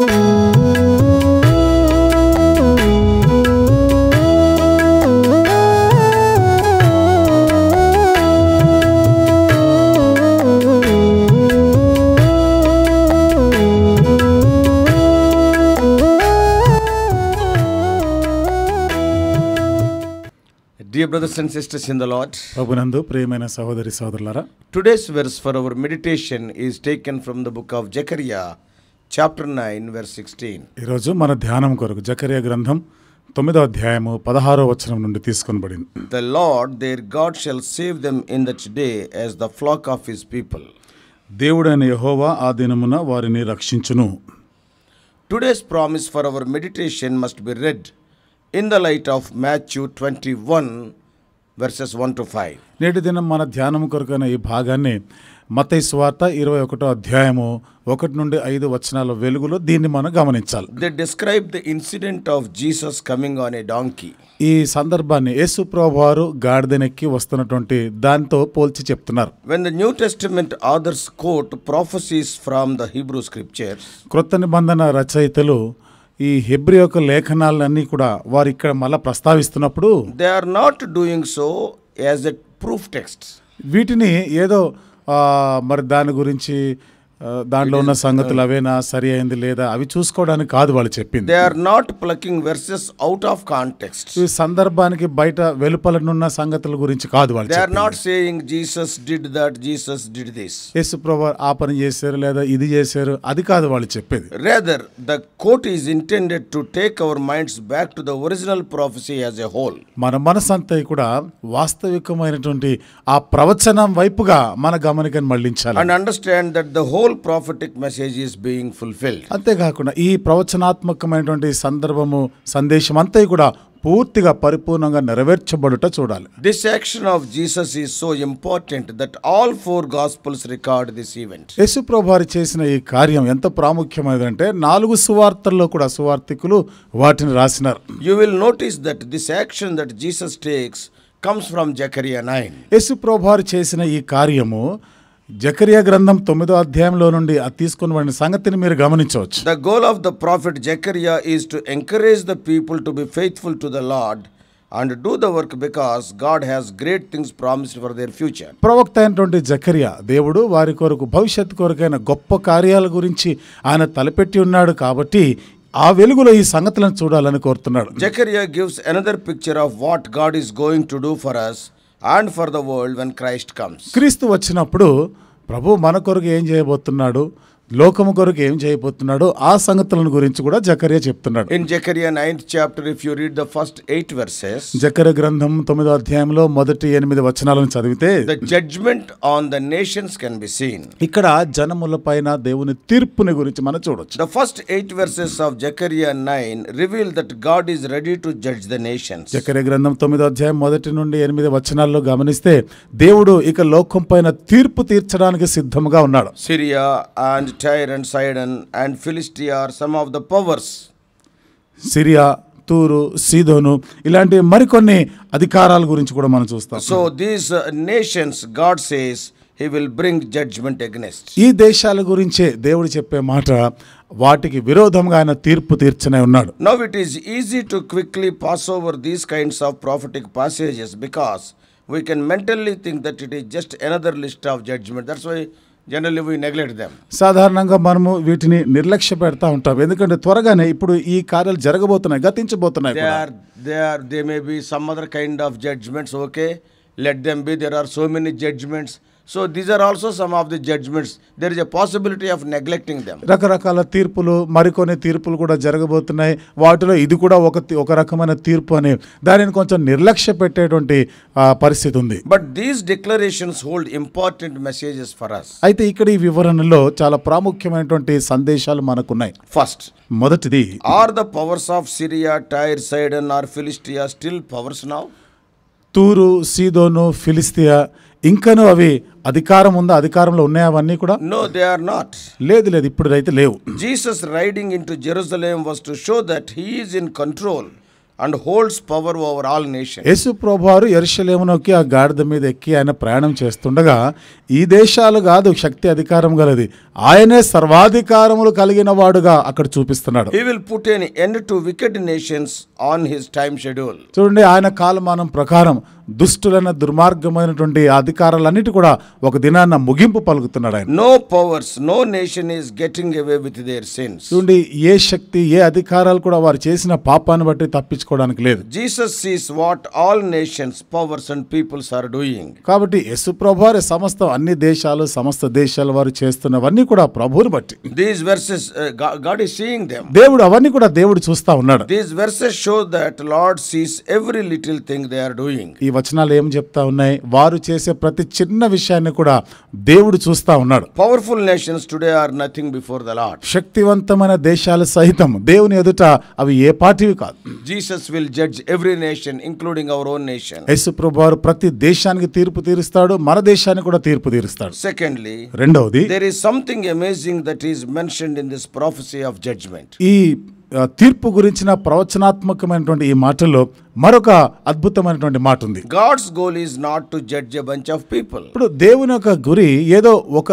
Dear brothers and sisters in the Lord ప్రభునందు ప్రియమైన సహోదరి సోదరులారా today's verse for our meditation is taken from the book of Zechariah chapter nine verse sixteen ఈరోజు మన ధ్యానం కొరకు జకరియా గ్రంథం తొమ్మిదో అధ్యాయము పదహారో వచనం నుండి తీసుకొనబడింది the Lord their God shall save them in that day as the flock of his people దేవుడైన యహోవా ఆ దినమున వారిని రక్షించును today's promise for our meditation must be read in the light of Matthew twenty one verses one to five నేటి దినం మన ధ్యానం కొరకైన ఈ భాగాన్ని మతై స్వార్థ ఇరవై ఒకటో అధ్యాయము ఒకటి నుండి ఐదు వచనాల వెలుగులో దీన్ని మనం గమనించాలి they describe the incident of Jesus coming on a donkey ఈ సందర్భాన్ని యేసు వారు గాడిదనెక్కి వస్తున్నటువంటి దాంతో పోల్చి చెప్తున్నారు when the New Testament authors quote prophecies from the Hebrew scriptures కృత నిబంధన రచయితలు ఈ హెబ్రి యొక్క లేఖనాలన్నీ కూడా వారు ఇక్కడ మళ్ళీ ప్రస్తావిస్తున్నప్పుడు they are not doing so as a proof text వీటిని ఏదో మరి దాని గురించి దాంట్లో ఉన్న uh, సంగతులు అవేనా సరి అయింది లేదా అవి చూసుకోవడానికి కాదు వాళ్ళు చెప్పింది they are not plucking verses out of context ఈ సందర్భానికి బయట వెలుపలనున్న సంగతుల గురించి కాదు వాళ్ళు they are not saying Jesus did that Jesus did this యేసు ప్రభు ఆ పని చేశారు లేదా ఇది చేశారు అది కాదు వాళ్ళు చెప్పేది rather the quote is intended to take our minds back to the original prophecy as a whole మన మనసంతా కూడా వాస్తవికమైనటువంటి ఆ ప్రవచనం వైపుగా మన గమనికను మళ్ళించాలి and understand that the whole whole prophetic message is being fulfilled అంతేకాకుండా ఈ ప్రవచనాత్మకమైనటువంటి సందర్భము సందేశం అంతా కూడా పూర్తిగా పరిపూర్ణంగా నెరవేర్చబడుట చూడాలి this action of Jesus is so important that all four gospels record this event యేసు ప్రభారి చేసిన ఈ కార్యం ఎంత ప్రాముఖ్యమైనది అంటే నాలుగు సువార్తల్లో కూడా సువార్థికులు వాటిని రాసినారు you will notice that this action that Jesus takes comes from Zechariah nine యేసు ప్రభారి చేసిన ఈ కార్యము జకరియా గ్రంథం తొమ్మిదో అధ్యాయంలో నుండి అది వాడిన సంగతిని మీరు గమనించవచ్చు the goal of the prophet Zechariah is to encourage the people to be faithful to the Lord and do the work because God has great things promised for their future ప్రవక్త అయినటువంటి జకరియా దేవుడు వారి కొరకు భవిష్యత్తు కొరకైన గొప్ప కార్యాల గురించి ఆయన తలపెట్టి ఉన్నాడు కాబట్టి ఆ వెలుగులో ఈ సంగతులను చూడాలని కోరుతున్నాడు Zechariah gives another picture of what God is going to do for us and for the world when Christ comes క్రీస్తు వచ్చినప్పుడు ప్రభు మన కొరకు ఏం చేయబోతున్నాడు లోకము కొరకు ఏం చేయబోతున్నాడో ఆ సంగతులను గురించి కూడా జకరియా చెప్తున్నాడు in Zechariah ninth chapter if you read the first eight verses జకర గ్రంథం తొమ్మిదో అధ్యాయంలో మొదటి ఎనిమిది వచనాలను చదివితే the judgment on the nations can be seen ఇక్కడ జనముల పైన దేవుని తీర్పుని గురించి మనం చూడొచ్చు the first eight verses of Zechariah nine reveal that God is ready to judge the nation జకర గ్రంథం తొమ్మిదో అధ్యాయం మొదటి నుండి ఎనిమిది వచనాల్లో గమనిస్తే దేవుడు ఇక లోకం పైన తీర్పు తీర్చడానికి సిద్ధంగా ఉన్నాడు Syria and Tyre and Sidon and Philistia are some of the powers. Syria తూరు సీదోను ఇలాంటి మరికొన్ని అధికారాల గురించి కూడా మనం చూస్తాం So these uh, nations, God says, He will bring judgment against. ఈ దేశాల గురించే దేవుడు చెప్పే మాట వాటికి విరోధంగా ఆయన తీర్పు తీర్చనే ఉన్నాడు Now it is easy to quickly pass over these kinds of prophetic passages because we can mentally think that it is just another list of judgment. That's why generally we neglect them సాధారణంగా మనము వీటిని నిర్లక్ష్య పెడతా ఉంటాం ఎందుకంటే త్వరగానే ఇప్పుడు ఈ కార్యాలు జరగబోతున్నాయి గతించబోతున్నాయి they are they are they may be some other kind of judgments okay let them be there are so many judgments so these are also some of the judgments there is a possibility of neglecting them రకరకాల తీర్పులు మరికొన్ని తీర్పులు కూడా జరగబోతున్నాయి వాటిలో ఇది కూడా ఒక ఒక రకమైన తీర్పు అని దానిని కొంచెం నిర్లక్ష్య పెట్టేటువంటి పరిస్థితి ఉంది but these declarations hold important messages for us అయితే ఇక్కడ ఈ వివరణలో చాలా ప్రాముఖ్యమైనటువంటి సందేశాలు మనకున్నాయి ఫస్ట్ మొదటిది are the powers of Syria Tyre Sidon or Philistia still powers now తూరు సీదోను ఫిలిస్తియా ఇంకనూ అవి అధికారం ఉందా అధికారంలో ఉన్నాయా అవన్నీ కూడా నో దే ఆర్ నాట్ లేదు లేదు ఇప్పుడు అయితే లేవు Jesus riding in to Jerusalem was to show that he is in control and holds power over all nation యేసు ప్రభువారు ఎరుషలేమునొక్కి ఆ గాడిద మీద ఎక్కి ఆయన ప్రయాణం చేస్తుండగా ఈ దేశాలు కాదు శక్తి అధికారం గలది ఆయనే సర్వాధికారములు కలిగిన వాడుగా అక్కడ చూపిస్తున్నాడు he will put an end to wicked nations on his time schedule చూడండి ఆయన కాలమానం ప్రకారం దుష్టులైన దుర్మార్గమైనటువంటి అధికారాలన్నిటి కూడా ఒక దినాన్న ముగింపు పలుకుతున్నాడు ఆయన no powers no nation is getting away with their sins చూడండి ఏ శక్తి ఏ అధికారాలు కూడా వారు చేసిన పాపాన్ని బట్టి తప్పించుకోవడానికి లేదు Jesus sees what all nations powers and peoples are doing కాబట్టి యేసు ప్రభువారి సమస్త అన్ని దేశాలు సమస్త దేశాల వారు చేస్తున్నవన్నీ కూడా ప్రభువుని బట్టి these verses God is seeing them దేవుడు అవన్నీ కూడా దేవుడు చూస్తా ఉన్నాడు these verses show that Lord sees every little thing they are doing ఈ వచనాలు ఏం చెప్తా ఉన్నాయి వారు చేసే ప్రతి చిన్న విషయాన్ని కూడా దేవుడు చూస్తా ఉన్నాడు powerful nations today are nothing before the Lord శక్తివంతమైన దేశాలు సహితం దేవుని ఎదుట అవి ఏ పాటివి కాదు Jesus will judge every nation including our own nation యేసు ప్రభువారు ప్రతి దేశానికి తీర్పు తీరుస్తాడు మన దేశానికి కూడా తీర్పు తీరుస్తాడు సెకండ్లీ రెండవది there is something amazing that is mentioned in this prophecy of judgment ఈ తీర్పు గురించిన ప్రవచనాత్మకమైనటువంటి ఈ మాటల్లో మరొక అద్భుతమైనటువంటి మాట ఉంది God's goal is not to judge a bunch of people ఇప్పుడు దేవుని యొక్క గురి ఏదో ఒక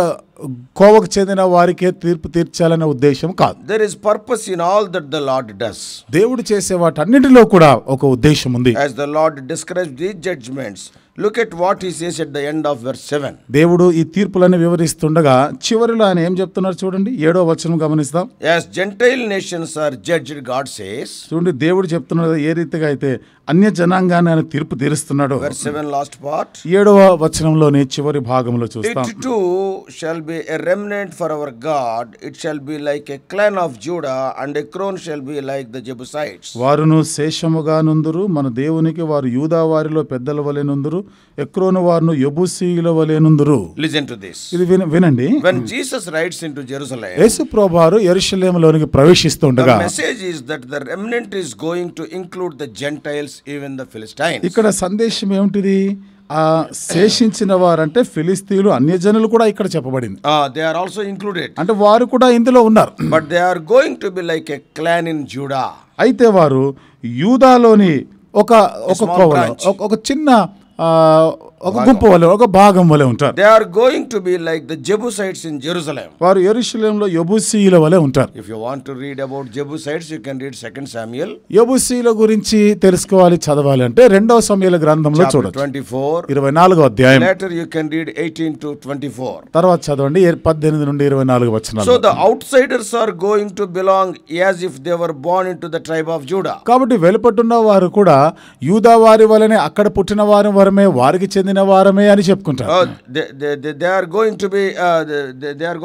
కోవకు చెందిన వారికే తీర్పు తీర్చాలనే ఉద్దేశం కాదు there is purpose in all that the Lord does దేవుడు చేసే వాటన్నిటిలో కూడా ఒక ఉద్దేశం ఉంది as the Lord describes the judgments look at what he says at the end of verse seven దేవుడు ఈ తీర్పులను వివరిస్తుండగా చివరిలో ఆయన ఏం చెప్తున్నారు చూడండి ఏడో వచనం గమనిస్తాం as Gentile nations are judged God says చూడండి దేవుడు చెప్తున్నాడు ఏ రీతిగా అయితే అన్య జనాంగాన్ని ఆయన తీర్పు తీరుస్తున్నాడు వెర్ సెవెన్ లాస్ట్ పార్ట్ ఏడవ వచనంలోని చివరి భాగంలో చూస్తాం it too shall be a remnant for our God it shall be like a clan of Judah and Ekron shall be like the Jebusites వారును శేషముగా నుందురు మన దేవునికి వారు యూదా వారిలో పెద్దల వలె నుందురు ఎక్రోను వారు యబుసీల వలెనుందురు లిజన్ టు దిస్ ఇది వినండి when Jesus rides into Jerusalem యేసు ప్రభువారు యెరూషలేములోనికి ప్రవేశిస్తుండగా message is that the remnant is going to include the Gentiles even the Philistines ఇక్కడ సందేశం ఏమిటిది ఆ శేషించిన వారంటే ఫిలిస్తీన్లు జనులు కూడా ఇక్కడ చెప్పబడింది దే ఆర్ ఆల్సో ఇంక్లూడెడ్ అంటే వారు కూడా ఇందులో ఉన్నారు but they are going to be like a clan in Judah అయితే వారు యూదాలోని ఒక ఒక చిన్న Uh, ఒక గుంపు వలె ఒక భాగం వలె ఉంటారు they are going to be like the Jebusites in Jerusalem వారు యెరూషలేంలో యెబూసీల వలె ఉంటారు if you want to read about Jebusites you can read second Samuel యెబూసీల గురించి తెలుసుకోవాలి చదవాలి అంటే రెండో సమయాల గ్రంథంలో చూడండి 24 24వ అధ్యాయం later you can read 18 to 24 తర్వాత చదవండి 18 నుండి 24 వచనాలు so the outsiders are going to belong as if they were born into the tribe of Judah కాబట్టి వెలుపట్టున్న వారు కూడా యూదా వారి వలనే అక్కడ పుట్టిన వారి వరమే వారికి చెందిన చెందిన వారమే అని చెప్పుకుంటారు they are going they are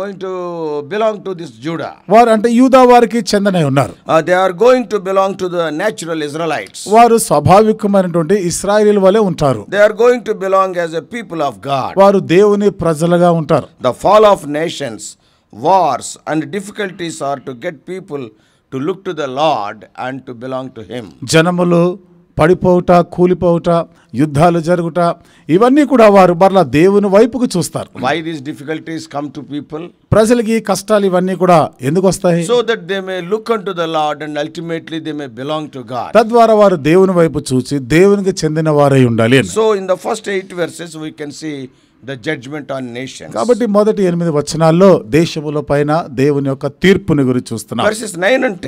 belong to this Judah వారు అంటే యూదా వారికి చెందనే ఉన్నారు they are going to belong to the natural Israelites వారు స్వాభావికమైనటువంటి ఇస్రాయేల్ వలె ఉంటారు they are going to belong as a people of God వారు దేవుని ప్రజలుగా ఉంటారు the fall of nations wars and difficulties are to get people to look to the Lord and to belong to him జనములు పడిపోవుట కూలిపోవుట యుద్ధాలు జరుగుట ఇవన్నీ కూడా వారు మరలా దేవుని వైపుకు చూస్తారు why these difficulties come to people ప్రజలకి కష్టాలు ఇవన్నీ కూడా ఎందుకు వస్తాయి so that they may look unto the Lord and ultimately they may belong to God తద్వారా వారు దేవుని వైపు చూసి దేవునికి చెందిన వారై ఉండాలి so in the first eight verses we can see the judgment on nation కాబట్టి మొదటి ఎనిమిది వచనాల్లో దేశముల పైన దేవుని యొక్క తీర్పుని గురించి చూస్తున్నాం అండ్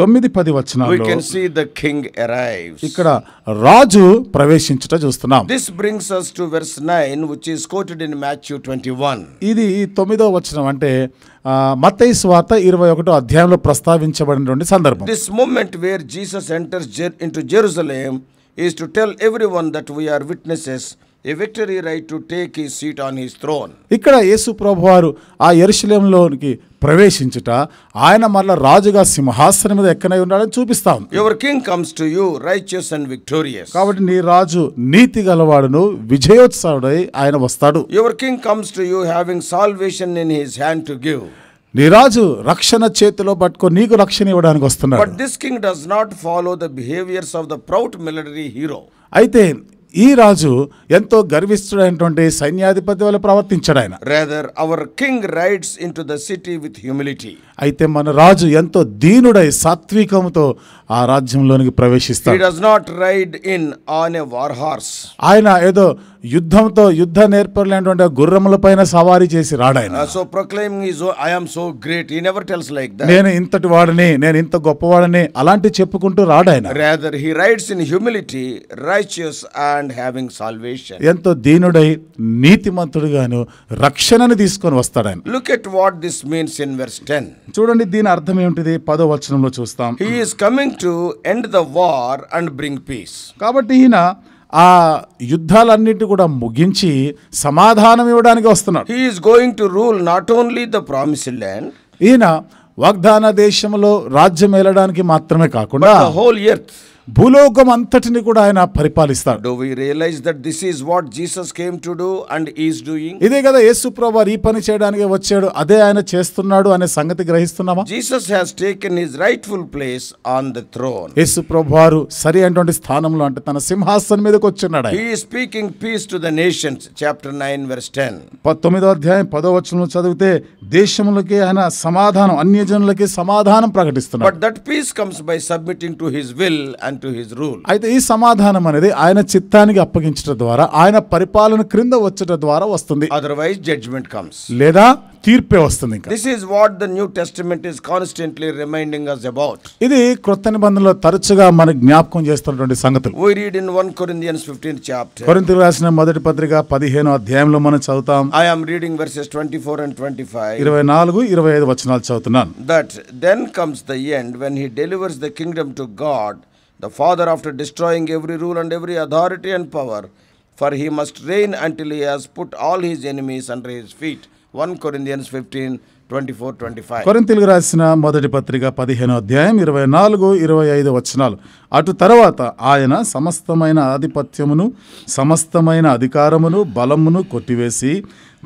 తొమ్మిది పది వచనాల్లో సీ ద కింగ్ అరైవ్స్ ఇక్కడ రాజు ప్రవేశించట చూస్తున్నాం this brings us to verse nine which is quoted in Matthew one ఇది తొమ్మిదో వచనం అంటే మత్తయి స్వార్త ఇరవై ఒకటో అధ్యాయంలో ప్రస్తావించబడినటువంటి సందర్భం this moment where Jesus enters in to Jerusalem is to tell everyone that we are witnesses a victory right to take the seat on his throne ఇక్కడ యేసు ప్రభు వారు ఆ ఎరుశలంలోనికి ప్రవేశించుట ఆయన మళ్ళా రాజుగా సింహాసనం మీద ఎక్కనై ఉన్నాడని చూపిస్తాం your king comes to you righteous and victorious కాబట్టి నీ రాజు నీతి గలవాడును విజయోత్సవుడై ఆయన వస్తాడు your king comes to you having salvation in his hand to give నీ రాజు రక్షణ చేతిలో పట్టుకో నీకు రక్షణ ఇవ్వడానికి వస్తున్నాడు but this king does not follow the behaviours of the proud military hero అయితే ఈ రాజు ఎంతో గర్విస్తుడైనటువంటి సైన్యాధిపతి వల్ల ప్రవర్తించాడు ఆయన rather our king rides into the city with humility అయితే మన రాజు ఎంతో దీనుడై సాత్వికముతో ఆ రాజ్యంలోనికి ప్రవేశిస్తాడు does not ride in on a war horse ఆయన ఏదో యుద్ధంతో యుద్ధ నేర్పలేనటువంటి గుర్రముల పైన సవారీ చేసి రాడాయన so proclaim is I am so great he never tells like that నేను ఇంతటి వాడిని నేను ఇంత గొప్పవాడిని అలాంటి చెప్పుకుంటూ రాడాయన rather he rides in humility righteous and having salvation ఎంతో దీనుడై నీతిమంతుడుగాను రక్షణని తీసుకొని వస్తాడు ఆయన look at what this means in verse 10 చూడండి దీని అర్థం ఏంటిది పదో వచనంలో చూస్తాం he is coming to end the war and bring peace కాబట్టి ఈయన ఆ యుద్ధాలన్నిటి కూడా ముగించి సమాధానం ఇవ్వడానికి వస్తున్నాడు he is going to rule not only the promise land ఈయన వాగ్దాన దేశంలో రాజ్యం వెళ్ళడానికి మాత్రమే కాకుండా హోల్ ఎర్త్ భూలోకం అంతటిని కూడా ఆయన పరిపాలిస్తాడు do we realise that this is what Jesus came to do and is doing ఇదే కదా యేసు ప్రభు ఈ పని చేయడానికి వచ్చాడు అదే ఆయన చేస్తున్నాడు అనే సంగతి గ్రహిస్తున్నామా Jesus has taken his rightful place on the throne యేసు ప్రభు సరి అయినటువంటి స్థానంలో అంటే తన సింహాసనం మీదకి వచ్చున్నాడు he speaking peace to the nations chapter 9 verse 10 19వ అధ్యాయం పదో వచనం చదివితే దేశములకి ఆయన సమాధానం అన్యజనులకి సమాధానం ప్రకటిస్తున్నాడు but that peace comes by submitting to his will and to his rule అయితే ఈ సమాధానం అనేది ఆయన చిత్తానికి అప్పగించడం ద్వారా ఆయన పరిపాలన క్రింద వచ్చట ద్వారా వస్తుంది అదర్వైజ్ జడ్జ్మెంట్ కమ్స్ లేదా తీర్పే వస్తుంది ఇంకా this is what the New Testament is constantly reminding us about ఇది కృత నిబంధనలో తరచుగా మనకు జ్ఞాపకం చేస్తున్నటువంటి సంగతులు we read in 1 Corinthians 15 chapter కొరింథీయులు రాసిన మొదటి పత్రిక 15వ అధ్యాయంలో మనం చదువుతాం I am reading verses 24 and 25 24 25 వచనాలు చదువుతున్నాను that then comes the end when he delivers the kingdom to God the Father after destroying every rule and every authority and power for he must reign until he has put all his enemies under his feet one Corinthians fifteen twenty four twenty five కొరింతిల్ రాసిన మొదటి పత్రిక పదిహేను అధ్యాయం ఇరవై నాలుగు ఇరవై ఐదు వచనాలు అటు తర్వాత ఆయన సమస్తమైన ఆధిపత్యమును సమస్తమైన అధికారమును బలమును కొట్టివేసి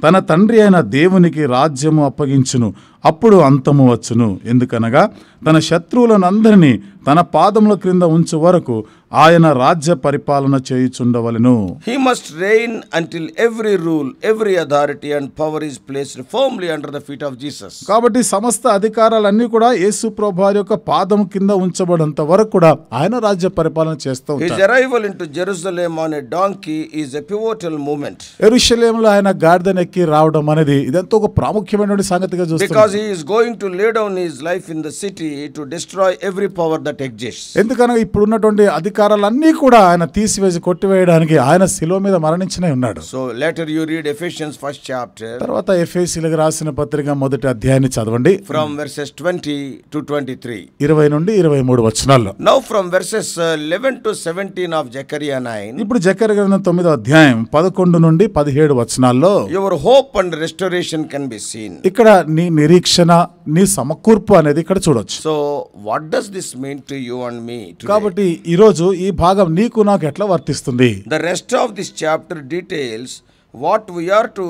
తన తండ్రి అయిన దేవునికి రాజ్యము అప్పగించును అప్పుడు అంతము వచ్చును ఎందుకనగా తన శత్రువులనందరినీ తన పాదముల క్రింద ఉంచు వరకు ఆయన రాజ్య పరిపాలన చేయుచుండవలను he must reign until every rule every authority and power is placed firmly under the feet of Jesus కాబట్టి సమస్త అధికారాలన్నీ కూడా యేసు ప్రభు యొక్క పాదం కింద ఉంచబడంత వరకు కూడా ఆయన రాజ్య పరిపాలన చేస్తూ his arrival into Jerusalem on a donkey is a pivotal moment ఎరుషలేంలో ఆయన గార్డెన్ పైనకి రావడం అనేది ఇదంతా ఒక ప్రాముఖ్యమైనటువంటి సంగతిగా చూస్తాం because is going to lay down his life in the city to destroy every power that exist ఎందుకనగా ఇప్పుడు ఉన్నటువంటి అధికారాలన్నీ కూడా ఆయన తీసివేసి కొట్టివేయడానికి ఆయన శిలో మీద మరణించనే ఉన్నాడు so later you read Ephesians first chapter తర్వాత ఎఫ్ఎస్సీలకు రాసిన పత్రిక మొదటి అధ్యాయాన్ని చదవండి ఫ్రమ్ వెర్సెస్ 20 టు 23 20 నుండి 23 వచనాల్లో now from verses 11 to 17 of Zechariah 9 ఇప్పుడు జకరియా 9 అధ్యాయం 11 నుండి 17 వచనాల్లో your your hope and restoration can be seen ఇక్కడ నీ నిరీక్షణ నీ సమకూర్పు అనేది ఇక్కడ చూడొచ్చు so what does this mean to you and me కాబట్టి ఈ రోజు ఈ భాగం నీకు నాకు ఎట్లా వర్తిస్తుంది the rest of this chapter details what we are to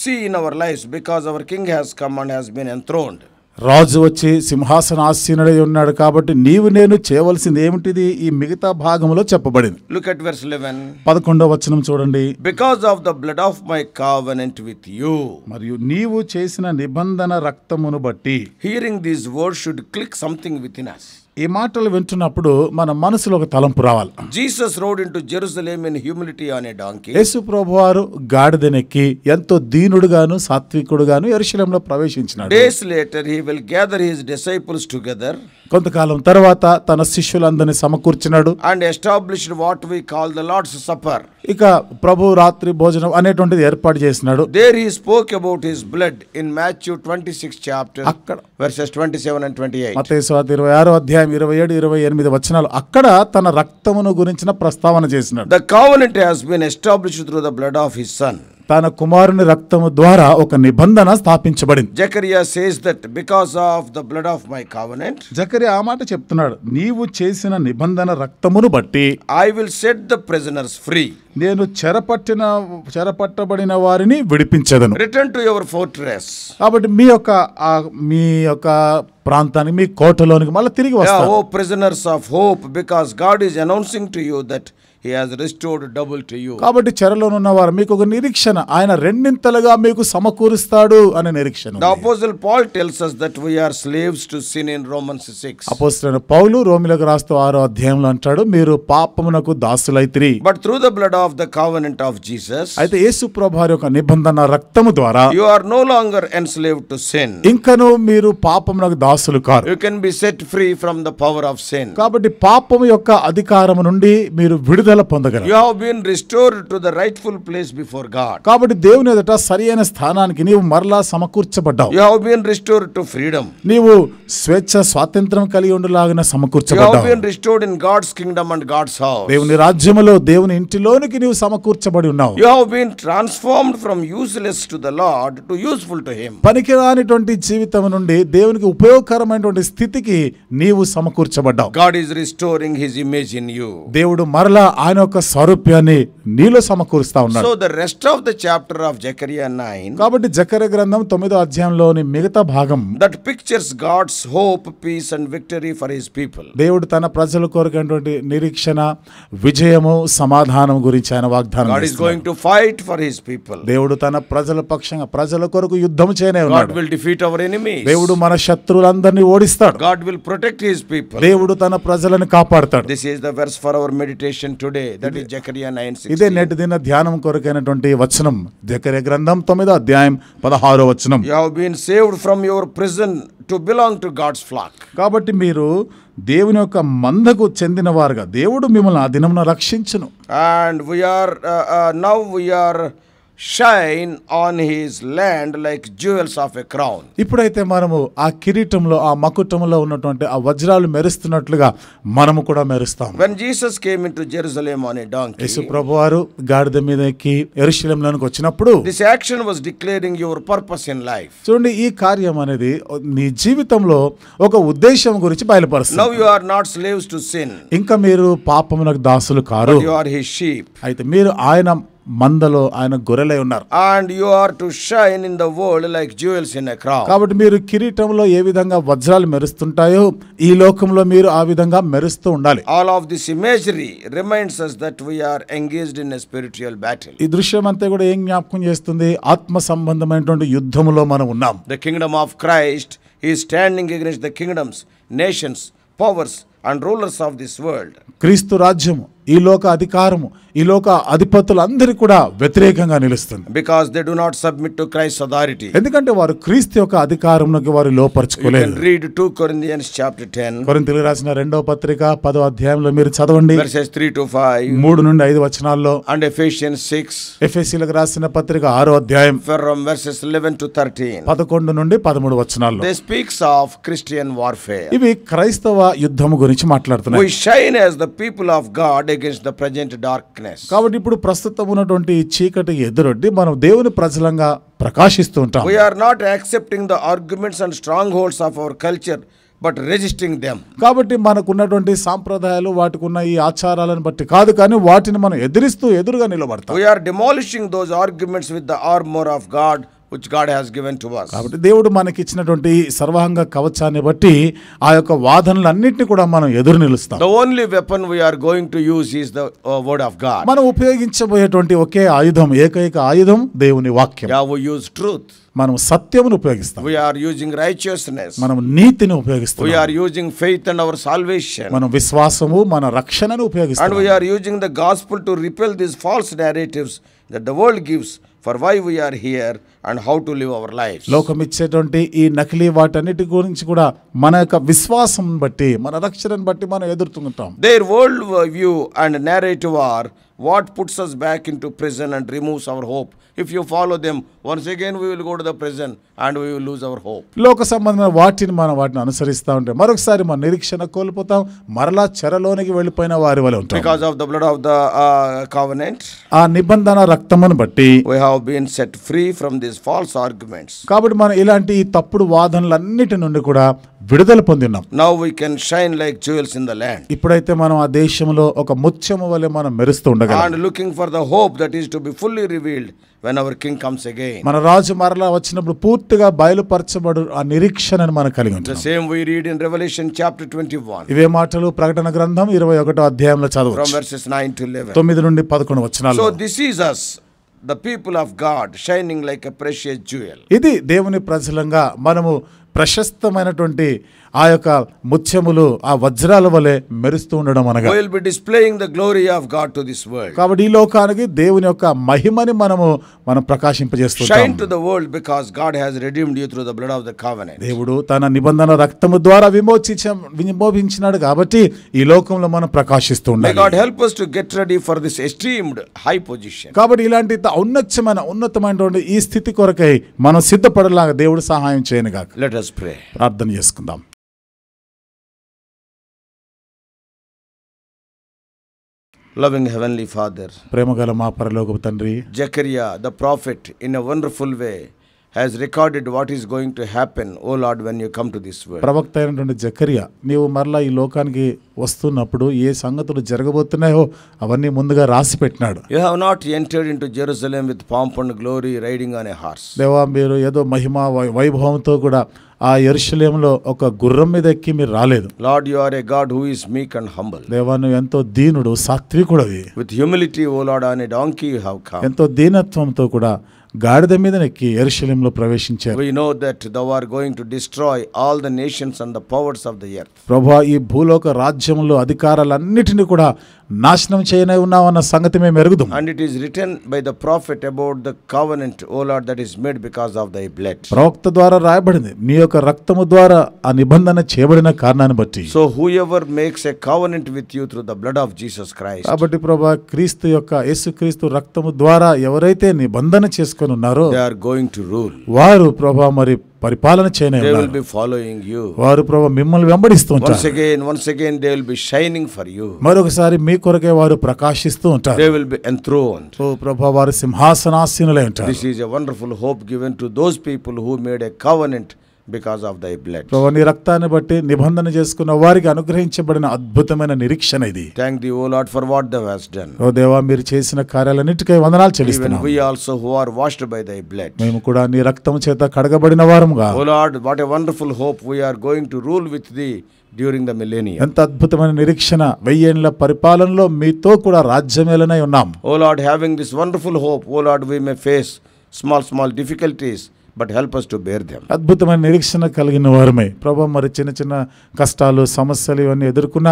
see in our life because our king has come and has been enthroned రాజు వచ్చి సింహాసనాసీనుడై ఉన్నాడు కాబట్టి నీవు నేను చేయవలసింది ఏమిటిది ఈ మిగతా భాగంలో చెప్పబడింది లుక్ అట్ వెర్స్ 11 పదకొండవ వచనం చూడండి because of the blood of my covenant with you మరియు నీవు చేసిన నిబంధన రక్తమును బట్టి hearing this word should click something within us ఈ మాటలు వింటున్నప్పుడు మన మనసులో ఒక తలంపు రావాలి Jesus rode into Jerusalem in humility అనే డాంకి యేసు ప్రభు వారు గాడిదనెక్కి ఎంతో దీనుడుగాను సాత్వికుడుగాను ఎరుశలంలో ప్రవేశించినాడు days later he will gather his disciples together కొంతకాలం తర్వాత తన శిష్యులందరినీ సమకూర్చినాడు and established what we call the Lord's supper ఇక ప్రభు రాత్రి భోజనం అనేటువంటిది ఏర్పాటు చేసినాడు there he spoke about his blood in Matthew six chapter అక్కడ వర్సెస్ 27 అండ్ ట్వంటీ మత్తయి ఇరవై ఆరో అధ్యాయం అధ్యాయం ఇరవై ఏడు ఇరవై ఎనిమిది వచనాలు అక్కడ తన రక్తమును గురించిన ప్రస్తావన చేసినాడు the covenant has been establish through the blood of his son తన కుమారుని రక్తము ద్వారా ఒక నిబంధన స్థాపించబడింది Zechariah says that because of the blood of my covenant జకరియా ఆ మాట చెప్తున్నాడు నీవు చేసిన నిబంధన రక్తమును బట్టి I will set the prisoners free నేను చెరపట్టిన చెరపట్టబడిన వారిని విడిపించదను రిటర్న్ టు యువర్ ఫోర్ట్రెస్ కాబట్టి మీ యొక్క మీ యొక్క ప్రాంతానికి మీ కోటలోనికి మళ్ళీ తిరిగి వస్తారు O prisoners of hope because God is announcing to you that కాబట్టి చెరలో ఉన్న డబుల్ కాబట్టి చెరలోనున్న వారు మీకు ఒక నిరీక్షణ ఆయన రెండింతలుగా మీకు సమకూరుస్తాడు అనే నిరీక్షణ పాల్ పౌలు రోమిలకు రాస్తూ ఆరో అధ్యాయంలో అంటాడు మీరు పాపమునకు దాసులైత్రి but through the blood of the covenant of Jesus అయితే యేసు ప్రభువారి యొక్క నిబంధన రక్తము ద్వారా you are no longer slave to sin ఇంకను మీరు పాపమునకు దాసులు కారు you can be set free from the power of sin కాబట్టి పాపము యొక్క అధికారము నుండి మీరు విడుదల విడుదల పొందగలరు you have been restored to the rightful place before God కాబట్టి దేవుని ఎదుట సరైన స్థానానికి నీవు మరలా సమకూర్చబడ్డావు you have been restored to freedom నీవు స్వేచ్ఛ స్వాతంత్రం కలిగి ఉండలాగిన సమకూర్చబడ్డావు you have been restored in God's kingdom and God's house దేవుని రాజ్యములో దేవుని ఇంటిలోనికి నీవు సమకూర్చబడి ఉన్నావు you have been transformed from useless to the Lord to useful to him పనికిరానిటువంటి జీవితం నుండి దేవునికి ఉపయోగకరమైనటువంటి స్థితికి నీవు సమకూర్చబడ్డావు God is restoring his image in you దేవుడు మరలా ఆయన యొక్క స్వరూప్యాన్ని నీలో సమకూరుస్తా ఉన్నాడు so the rest of the chapter of Zechariah nine కాబట్టి జకర గ్రంథం తొమ్మిదో అధ్యాయంలోని మిగతా భాగం that pictures God's hope peace and victory for his people దేవుడు తన ప్రజల కోరికైనటువంటి నిరీక్షణ విజయము సమాధానం గురించి ఆయన వాగ్దానం God is going to fight for his people దేవుడు తన ప్రజల పక్షంగా ప్రజల కొరకు యుద్ధం చేయనే ఉన్నాడు God will defeat our enemies దేవుడు మన శత్రువులందరినీ ఓడిస్తాడు God will protect his people దేవుడు తన ప్రజలను కాపాడుతాడు this is the verse for our meditation to today that Zechariah ఇదే నెట్ దిన ధ్యానం కొరకైనటువంటి వచనం జకరియా గ్రంథం తొమ్మిదో అధ్యాయం పదహారో వచనం you have been saved from your prison to belong to God's flock కాబట్టి మీరు దేవుని యొక్క మందకు చెందిన వారుగా దేవుడు మిమ్మల్ని ఆ దినమున రక్షించును and we are now we are are shine on his land like jewels of a crown ఇప్పుడైతే మనము ఆ కిరీటంలో ఆ మకుటంలో ఉన్నటువంటి ఆ వజ్రాలు మెరుస్తున్నట్లుగా మనము కూడా మెరుస్తాం when Jesus came into Jerusalem on a donkey యేసు ప్రభువారు గాడిద మీద ఎక్కి యెరూషలేంలోనికి వచ్చినప్పుడు this action was declaring your purpose in life చూడండి ఈ కార్యం అనేది మీ జీవితంలో ఒక ఉద్దేశం గురించి బయలుపరుస్తుంది now you are not slaves to sin ఇంకా మీరు పాపమునకు దాసులు కారు యు ఆర్ హిస్ షీప్ అయితే మీరు ఆయన మందలో ఆయన గొర్రెలై ఉన్నారు and you are to shine in the world like jewels in a crown కాబట్టి మీరు కిరీటంలో ఏ విధంగా వజ్రాలు మెరుస్తుంటాయో ఈ లోకంలో మీరు ఆ విధంగా మెరుస్తూ ఉండాలి all of this imagery reminds us that we are engaged in a spiritual battle ఈ దృశ్యం అంతా కూడా ఏం జ్ఞాపకం చేస్తుంది ఆత్మ సంబంధమైనటువంటి యుద్ధములో మనం ఉన్నాం the kingdom of Christ is standing against the kingdoms nations powers and rulers of this world క్రీస్తు రాజ్యము ఈ లోక అధికారము ఈ లోక అధిపతులందరికీ కూడా వ్యతిరేకంగా నిలుస్తుంది because they do not submit to Christ authority ఎందుకంటే వారు క్రీస్తు యొక్క అధికారంలోకి వారు లోపరచుకోలేదు రీడ్ టు కొరింథియన్స్ చాప్టర్ 10 కొరింథీయులకు రాసిన రెండో పత్రిక పదో అధ్యాయంలో మీరు చదవండి వర్సెస్ 3 టు 5 3 నుండి 5 వచనాల్లో అండ్ ఎఫెషియన్స్ 6 ఎఫెసీలకు రాసిన పత్రిక ఆరో అధ్యాయం ఫ్రమ్ వెర్సెస్ 11 టు 13 11 నుండి 13 వచనాల్లో they speaks of Christian warfare ఇవి క్రైస్తవ యుద్ధము గురించి మాట్లాడుతున్నాయి we shine as the people of God against the present darkness కాబట్టి ఇప్పుడు ప్రస్తుతం ఉన్నటువంటి చీకటి ఎదురొడ్డి మనం దేవుని ప్రజలంగా ప్రకాశిస్తూ ఉంటాం we are not accepting the arguments and strong holds of our culture but resisting them కాబట్టి మనకున్నటువంటి సాంప్రదాయాలు వాటికి ఉన్న ఈ ఆచారాలను బట్టి కాదు కానీ వాటిని మనం ఎదిరిస్తూ ఎదురుగా నిలబడతాం we are demolishing those arguments with the armour of God which God has given to us కాబట్టి దేవుడు మనకి ఇచ్చినటువంటి సర్వాంగ కవచాన్ని బట్టి ఆ యొక్క వాదనలన్నింటినీ కూడా మనం ఎదురు నిలుస్తాం the only weapon we are going to use is the word of God మనం ఉపయోగించబోయేటువంటి ఒకే ఆయుధం ఏకైక ఆయుధం దేవుని వాక్యం యా వి యూజ్ ట్రూత్ మనం సత్యమును ఉపయోగిస్తాం వి ఆర్ యూజింగ్ రైచియస్నెస్ మనం నీతిని ఉపయోగిస్తాం we are using faith and our salvation మనం విశ్వాసము మన రక్షణను ఉపయోగిస్తాం and we are using the gospel to repel this false narratives that the world gives for why we are here and how to live our life లోకం ఇచ్చేటువంటి ఈ నకిలీ వాటన్నిటి గురించి కూడా మన యొక్క విశ్వాసం బట్టి మన రక్షణను బట్టి మనం ఎదుర్కొంటాం their world view and narrative are what puts us back into prison and removes our hope if you follow them once again we will go to the present and we will lose our hope లోక సంబంధమైన వాటిని మనం వాటిని అనుసరిస్తూ ఉంటాం మరొకసారి మన నిరీక్షణ కోల్పోతాం మరలా చెరలోనికి వెళ్ళిపోయిన వారి వల్ల ఉంటాం because of the blood of the covenant ఆ నిబంధన రక్తమును బట్టి we have been set free from this false arguments కాబట్టి మనం ఇలాంటి తప్పుడు వాదనలన్నిటి నుండి కూడా విడుదల పొందినాం now we can shine like jewels in the land ఇప్పుడైతే మనం ఆ దేశంలో ఒక ముత్యము వలె మనం మెరుస్తూ ఉండగలం and looking for the hope that is to be fully revealed when our king comes again మన రాజు మరలా వచ్చినప్పుడు పూర్తిగా బయలుపరచబడు ఆ నిరీక్షణను మనం కలిగి ఉంటాం same we read in Revelation chapter one ఇవే మాటలు ప్రకటన గ్రంథం ఇరవై ఒకటో అధ్యాయంలో చదువు ఫ్రమ్ వర్సెస్ టు 11 తొమ్మిది నుండి పదకొండు వచ్చిన so this is us the people of God shining like a precious jewel ఇది దేవుని ప్రజలంగా మనము ప్రశస్తమైనటువంటి ఆ యొక్క ముత్యములు ఆ వజ్రాల వలె మెరుస్తూ ఉండడం అనగా will be displaying the glory of God to this world కాబట్టి ఈ లోకానికి దేవుని యొక్క మహిమని మనము మనం ప్రకాశింపజేస్తున్నాం shine to the world because God has redeemed you through the blood of the covenant దేవుడు తన నిబంధన రక్తము ద్వారా విమోచించ విమోచించినాడు కాబట్టి ఈ లోకంలో మనం ప్రకాశిస్తూ ఉండాలి God help us to get ready for this esteemed high position కాబట్టి ఇలాంటి ఉన్నతమైన ఉన్నతమైనటువంటి ఈ స్థితి కొరకై మనం సిద్ధపడలాగా దేవుడు సహాయం చేయను గాక లెట్ us pray ప్రార్థన చేసుకుందాం Loving Heavenly Father. ప్రేమగల Zechariah, the prophet, in a wonderful way, has recorded what is going to happen, O Lord, when you come to this world. Pravakta and Jakaria, Niu Marla Ilokangi, Vastu Napudu, Ye Sangatu Jergabotaneho, Avani Mundaga Raspetnad. You have not entered into Jerusalem with pomp and glory riding on a horse. Deva Miro Yedo Mahima, Vaibhom Toguda, A Yershalem Lo, Oka Gurumi de Kimi Ralid. Lord, you are a God who is meek and humble. Deva Nuento Dinudu Satrikudavi. With humility, O Lord, on a donkey have come. Ento Dinatum Toguda. గాడిద మీద నెక్కి ఎరుశలంలో ప్రవేశించారు we know that thou are going to destroy all the nations and the powers of the earth ప్రభా ఈ భూలోక రాజ్యంలో అధికారాలన్నిటిని కూడా నాశనం చేయనే ఉన్నావు అన్న సంగతి మేము ఎరుగుదాం and it is written by the prophet about the covenant O Lord that is made because of thy blood ప్రవక్త ద్వారా రాయబడింది మీ యొక్క రక్తము ద్వారా ఆ నిబంధన చేయబడిన కారణాన్ని బట్టి so whoever makes a covenant with you through the blood of Jesus Christ కాబట్టి ప్రభా క్రీస్తు యొక్క యేసుక్రీస్తు రక్తము ద్వారా ఎవరైతే నిబంధన చేసుకో తీసుకొని ఉన్నారో గోయింగ్ టు రూల్ వారు ప్రభా మరి పరిపాలన చేయనే ఫాలోయింగ్ వారు మిమ్మల్ని వెంబడిస్తూ ఉంటారు మరొకసారి మీ కొరకే వారు ప్రకాశిస్తూ ఉంటారు ప్రభా వారు సింహాసనాసీనులై ఉంటారు this a wonderful hope given to those people who made a because of thy blood ప్రభు నీ రక్తాన్ని బట్టి నిబంధన చేసుకున్న వారికి అనుగ్రహించబడిన అద్భుతమైన నిరీక్షణ ఇది thank thee a lot for what thou hast done ఓ దేవా మీరు చేసిన కార్యాలన్నిటికై వందనాలు చెల్లిస్తున్నాం we also who are washed by thy blood మేము కూడా నీ రక్తం చేత కడగబడిన వారముగా O Lord what a wonderful hope we are going to rule with thee during the millennium ఎంత అద్భుతమైన నిరీక్షణ వెయ్యేళ్ల పరిపాలనలో మీతో కూడా రాజ్యమేలనై ఉన్నాం O Lord having this wonderful hope O Lord we May face small small difficulties but help us to bear them అద్భుతమైన నిరీక్షణ కలిగిన వారమే ప్రభా మరి చిన్న చిన్న కష్టాలు సమస్యలు ఇవన్నీ ఎదుర్కొన్న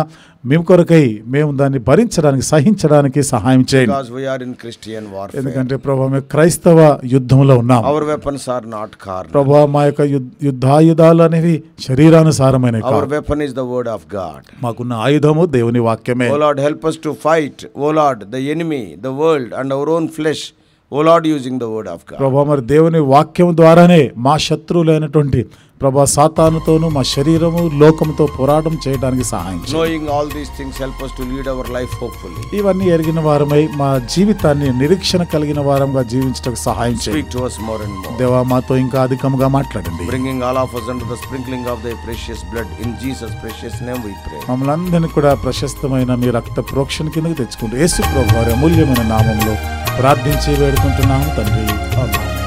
మేము కొరకై మేము దాన్ని భరించడానికి సహించడానికి సహాయం చేయండి ఇన్ క్రిస్టియన్ వార్ ఎందుకంటే ప్రభా మేము క్రైస్తవ యుద్ధంలో ఉన్నాం అవర్ వెపన్స్ ఆర్ నాట్ కార్ ప్రభా మా యొక్క యుద్ధాయుధాలు అనేవి శరీరానుసారమైన our weapon is the word of God మాకున్న ఆయుధము దేవుని వాక్యమే O Lord help us to fight O Lord the enemy the world and our own flesh O Lord using the word of ప్రభా మరి దేవుని వాక్యం ద్వారానే మా శత్రువులైనటువంటి ప్రభా సాతానుతోను మా శరీరము లోకంతో పోరాటం చేయడానికి సహాయం knowing all these things help us to lead our life hopefully ఇవన్నీ ఎరిగిన వారమై మా జీవితాన్ని నిరీక్షణ కలిగిన వారంగా జీవించడానికి సహాయం speak to us more and more దేవా మాతో ఇంకా అధికంగా మాట్లాడండి bringing all of us under the sprinkling of thy precious blood in Jesus precious name we pray మమ్మల్ని కూడా ప్రశస్తమైన మీ రక్త ప్రోక్షణ కిందకు తెచ్చుకుంటూ యేసు ప్రభువారి అమూల్యమైన నామంలో ప్రార్థించి వేడుకుంటున్నాము తండ్రి ఆమేన్